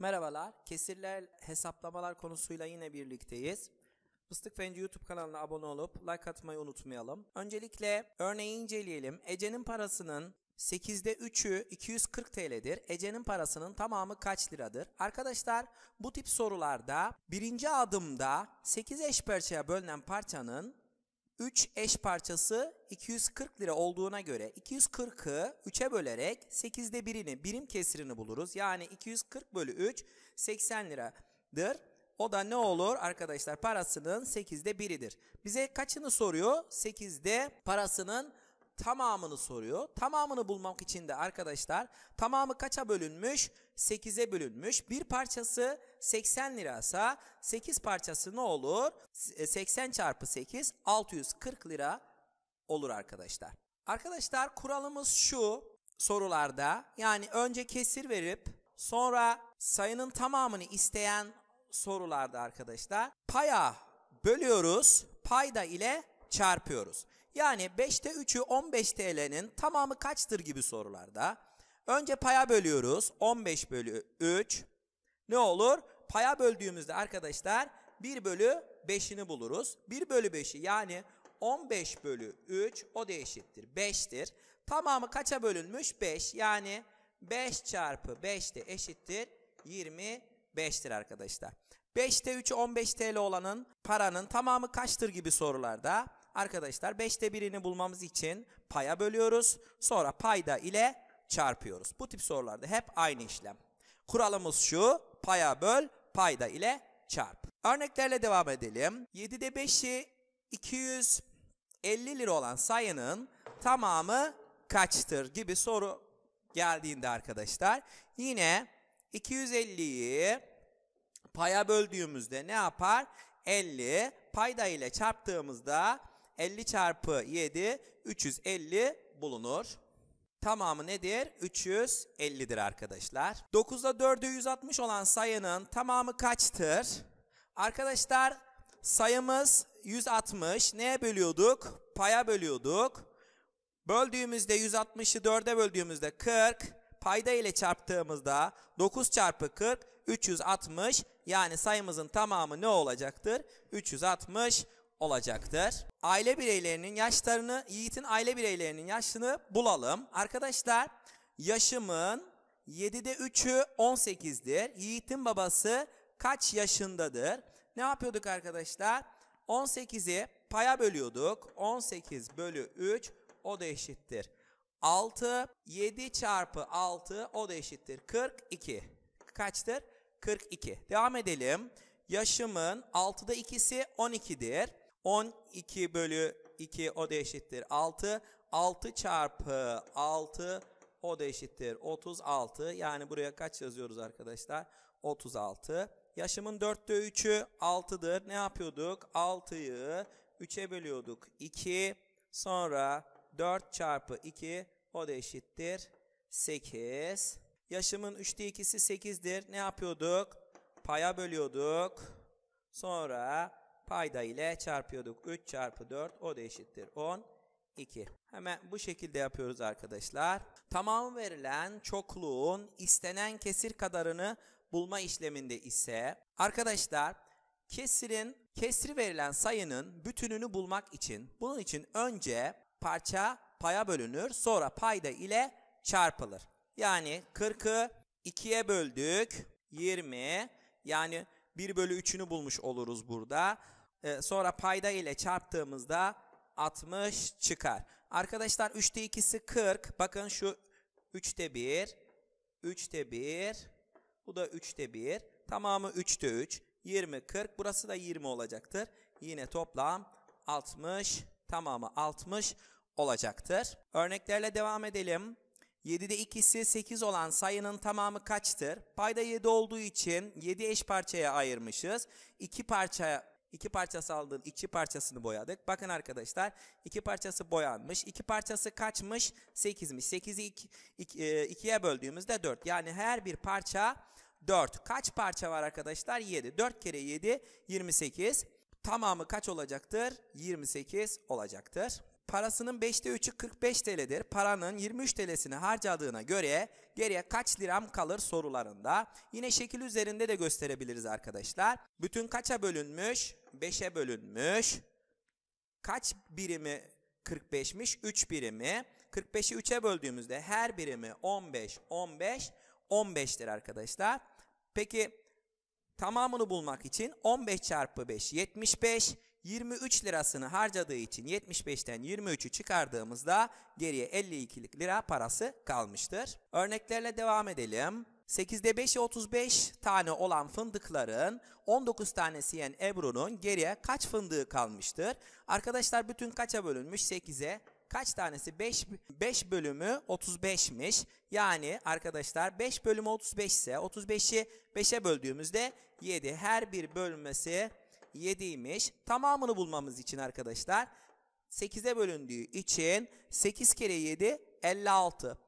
Merhabalar, kesirler hesaplamalar konusuyla yine birlikteyiz. Fıstık Fendi YouTube kanalına abone olup like atmayı unutmayalım. Öncelikle örneği inceleyelim. Ece'nin parasının 8'de 3'ü 240 TL'dir. Ece'nin parasının tamamı kaç liradır? Arkadaşlar bu tip sorularda birinci adımda 8 eş parçaya bölünen parçanın 3 eş parçası 240 lira olduğuna göre 240'ı 3'e bölerek 8'de birini birim kesirini buluruz. Yani 240 bölü 3 80 liradır. O da ne olur arkadaşlar parasının 8'de biridir. Bize kaçını soruyor? 8'de parasının tamamını soruyor. Tamamını bulmak için de arkadaşlar tamamı kaça bölünmüş? 8'e bölünmüş. Bir parçası 80 lirasa 8 parçası ne olur? 80 e, çarpı 8 640 lira olur arkadaşlar. Arkadaşlar kuralımız şu sorularda yani önce kesir verip sonra sayının tamamını isteyen sorularda arkadaşlar paya bölüyoruz payda ile çarpıyoruz. Yani 5'te 3'ü 15 TL'nin tamamı kaçtır gibi sorularda. Önce paya bölüyoruz. 15 bölü 3. Ne olur? Paya böldüğümüzde arkadaşlar 1 bölü 5'ini buluruz. 1 bölü 5'i yani 15 bölü 3 o da eşittir 5'tir. Tamamı kaça bölünmüş? 5 yani 5 çarpı 5 de eşittir 25'tir arkadaşlar. 5'te 3'ü 15 TL olanın paranın tamamı kaçtır gibi sorularda arkadaşlar 5'te 1'ini bulmamız için paya bölüyoruz. Sonra payda ile çarpıyoruz. Bu tip sorularda hep aynı işlem. Kuralımız şu paya böl payda ile çarp. Örneklerle devam edelim. 7'de 5'i 250 lira olan sayının tamamı kaçtır gibi soru geldiğinde arkadaşlar yine 250'yi paya böldüğümüzde ne yapar? 50 payda ile çarptığımızda 50 çarpı 7 350 bulunur. Tamamı nedir? 350'dir arkadaşlar. 9'da 4'e 160 olan sayının tamamı kaçtır? Arkadaşlar sayımız 160. Neye bölüyorduk? Paya bölüyorduk. Böldüğümüzde 160'ı 4'e böldüğümüzde 40. Payda ile çarptığımızda 9 çarpı 40 360. Yani sayımızın tamamı ne olacaktır? 360 olacaktır. Aile bireylerinin yaşlarını, Yiğit'in aile bireylerinin yaşını bulalım. Arkadaşlar yaşımın 7'de 3'ü 18'dir. Yiğit'in babası kaç yaşındadır? Ne yapıyorduk arkadaşlar? 18'i paya bölüyorduk. 18 bölü 3 o da eşittir. 6, 7 çarpı 6 o da eşittir. 42. Kaçtır? 42. Devam edelim. Yaşımın 6'da 2'si 12'dir. 12 bölü 2 o da eşittir 6. 6 çarpı 6 o da eşittir 36. Yani buraya kaç yazıyoruz arkadaşlar? 36. Yaşımın 4'te 3'ü 6'dır. Ne yapıyorduk? 6'yı 3'e bölüyorduk. 2 sonra 4 çarpı 2 o da eşittir 8. Yaşımın 3'te 2'si 8'dir. Ne yapıyorduk? Paya bölüyorduk. Sonra payda ile çarpıyorduk. 3 çarpı 4 o da eşittir 10. 2. Hemen bu şekilde yapıyoruz arkadaşlar. Tamam verilen çokluğun istenen kesir kadarını bulma işleminde ise arkadaşlar kesirin kesri verilen sayının bütününü bulmak için bunun için önce parça paya bölünür sonra payda ile çarpılır. Yani 40'ı 2'ye böldük 20 yani 1 bölü 3'ünü bulmuş oluruz burada. Ee, sonra payda ile çarptığımızda 60 çıkar. Arkadaşlar 3'te 2'si 40. Bakın şu 3'te 1, 3'te 1, bu da 3'te 1. Tamamı 3'te 3. 20, 40. Burası da 20 olacaktır. Yine toplam 60, tamamı 60 olacaktır. Örneklerle devam edelim. 7'de ikisi 8 olan sayının tamamı kaçtır? Payda 7 olduğu için 7 eş parçaya ayırmışız. 2 parça İki parçası aldın, iki parçasını boyadık. Bakın arkadaşlar iki parçası boyanmış. iki parçası kaçmış? Sekizmiş. Sekizi 2'ye iki, e, böldüğümüzde dört. Yani her bir parça dört. Kaç parça var arkadaşlar? Yedi. Dört kere yedi, yirmi sekiz. Tamamı kaç olacaktır? Yirmi sekiz olacaktır. Parasının 5'te 3'ü 45 TL'dir. Paranın 23 TL'sini harcadığına göre geriye kaç liram kalır sorularında. Yine şekil üzerinde de gösterebiliriz arkadaşlar. Bütün kaça bölünmüş? 5'e bölünmüş. Kaç birimi 45'miş? 3 birimi. 45'i 3'e böldüğümüzde her birimi 15, 15, 15'tir arkadaşlar. Peki tamamını bulmak için 15 çarpı 5 75, 23 lirasını harcadığı için 75'ten 23'ü çıkardığımızda geriye 52'lik lira parası kalmıştır. Örneklerle devam edelim. 8'de 5'e 35 tane olan fındıkların 19 tanesi yiyen Ebru'nun geriye kaç fındığı kalmıştır? Arkadaşlar bütün kaça bölünmüş? 8'e kaç tanesi? 5, 5 bölümü 35'miş. Yani arkadaşlar 5 bölümü 35 ise 35'i 5'e böldüğümüzde 7. Her bir bölmesi 7'ymiş. Tamamını bulmamız için arkadaşlar 8'e bölündüğü için 8 kere 7 56.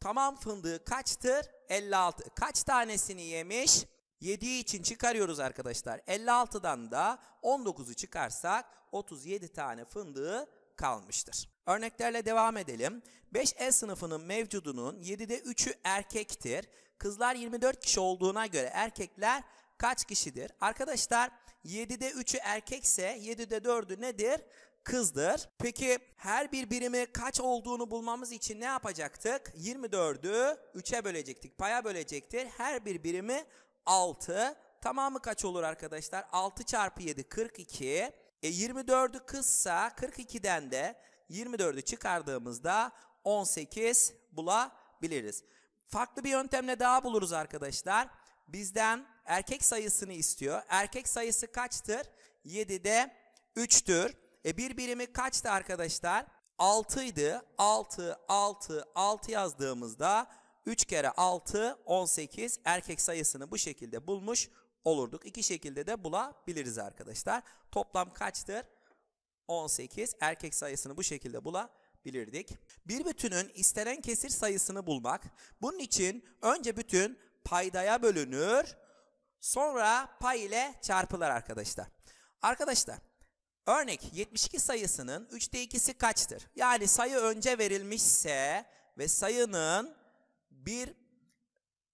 Tamam fındığı kaçtır? 56. Kaç tanesini yemiş? 7'yi için çıkarıyoruz arkadaşlar. 56'dan da 19'u çıkarsak 37 tane fındığı kalmıştır. Örneklerle devam edelim. 5E sınıfının mevcudunun 7'de 3'ü erkektir. Kızlar 24 kişi olduğuna göre erkekler kaç kişidir? Arkadaşlar 7'de 3'ü erkekse 7'de 4'ü nedir? Kızdır. Peki her bir birimi kaç olduğunu bulmamız için ne yapacaktık? 24'ü 3'e bölecektik. Paya bölecektir. Her bir birimi 6. Tamamı kaç olur arkadaşlar? 6 çarpı 7 42. E 24'ü kızsa 42'den de 24'ü çıkardığımızda 18 bulabiliriz. Farklı bir yöntemle daha buluruz arkadaşlar. Bizden erkek sayısını istiyor. Erkek sayısı kaçtır? 7'de 3'tür. E bir birimi kaçtı arkadaşlar? 6 idi. 6, 6, 6 yazdığımızda 3 kere 6, 18 erkek sayısını bu şekilde bulmuş olurduk. İki şekilde de bulabiliriz arkadaşlar. Toplam kaçtır? 18 erkek sayısını bu şekilde bulabilirdik. Bir bütünün istenen kesir sayısını bulmak. Bunun için önce bütün paydaya bölünür. Sonra pay ile çarpılır arkadaşlar. Arkadaşlar örnek 72 sayısının 3'te 2'si kaçtır? Yani sayı önce verilmişse ve sayının bir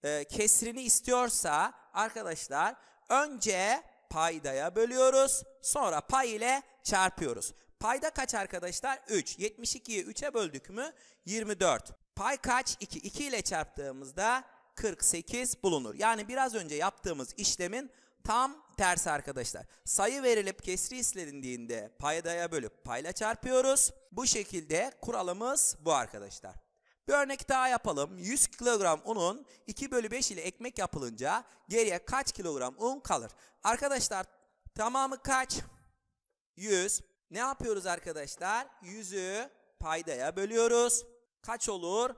e, kesrini istiyorsa arkadaşlar önce paydaya bölüyoruz sonra pay ile çarpıyoruz. Payda kaç arkadaşlar? 3. 72'yi 3'e böldük mü? 24. Pay kaç? 2. 2 ile çarptığımızda 48 bulunur. Yani biraz önce yaptığımız işlemin tam tersi arkadaşlar. Sayı verilip kesri istendiğinde paydaya bölüp payla çarpıyoruz. Bu şekilde kuralımız bu arkadaşlar. Bir örnek daha yapalım. 100 kilogram unun 2 bölü 5 ile ekmek yapılınca geriye kaç kilogram un kalır? Arkadaşlar tamamı kaç? 100. Ne yapıyoruz arkadaşlar? 100'ü paydaya bölüyoruz. Kaç olur?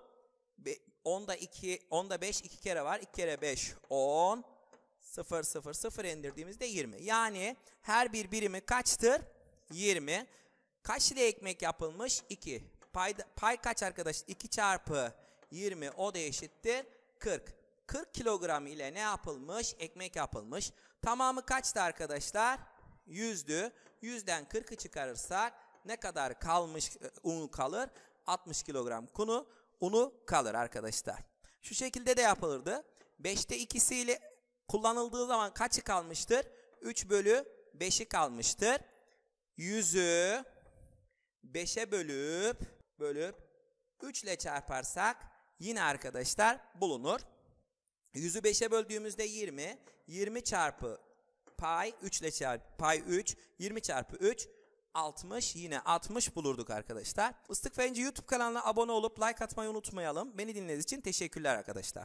10'da 2, 10'da 5 2 kere var. 2 kere 5 10. 0 0 0 indirdiğimizde 20. Yani her bir birimi kaçtır? 20. Kaç ile ekmek yapılmış? 2. Pay, pay kaç arkadaş? 2 çarpı 20 o da eşittir 40. 40 kilogram ile ne yapılmış? Ekmek yapılmış. Tamamı kaçtı arkadaşlar? 100'dü. 100'den 40'ı çıkarırsak ne kadar kalmış e, un kalır? 60 kilogram kunu unu kalır arkadaşlar. Şu şekilde de yapılırdı. 5'te ikisiyle kullanıldığı zaman kaçı kalmıştır? 3 bölü 5'i kalmıştır. 100'ü 5'e bölüp bölüp 3 ile çarparsak yine arkadaşlar bulunur. 100'ü 5'e böldüğümüzde 20. 20 çarpı pay 3 ile çarp pay 3. 20 çarpı 3 60 yine 60 bulurduk arkadaşlar. Fıstık Fenci YouTube kanalına abone olup like atmayı unutmayalım. Beni dinlediğiniz için teşekkürler arkadaşlar.